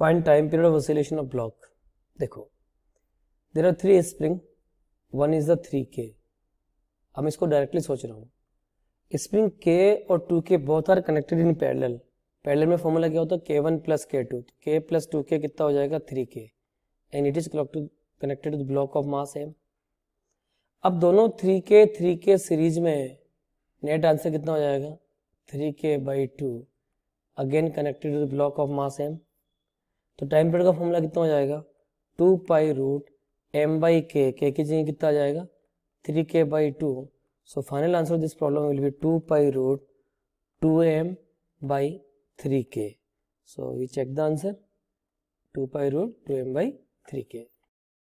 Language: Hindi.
find time period of oscillation of block देखो there are three spring one is the three K हम इसको डायरेक्टली सोच रहा हूँ स्प्रिंग के और टू के बहुत are connected in parallel parallel में फॉर्मूला क्या होता है K one plus K two K plus two K कितना हो जाएगा three K and it is connected to block of mass M अब दोनों थ्री के थ्री के सीरीज में नेट आंसर कितना हो जाएगा three K by two again connected to block of mass M तो टाइम पीरियड का फॉर्मूला कितना हो जाएगा two pi root M by K K की जगह कितना आ जाएगा three K by two so final answer this problem will be two pi root two M by three K so we check the answer two pi root two M by three के